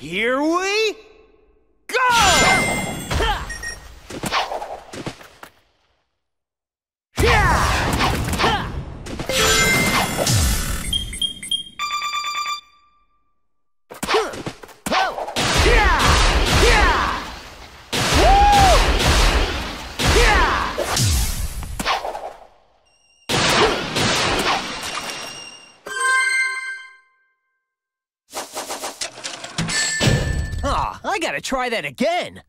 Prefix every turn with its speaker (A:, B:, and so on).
A: Here we
B: I gotta try that again!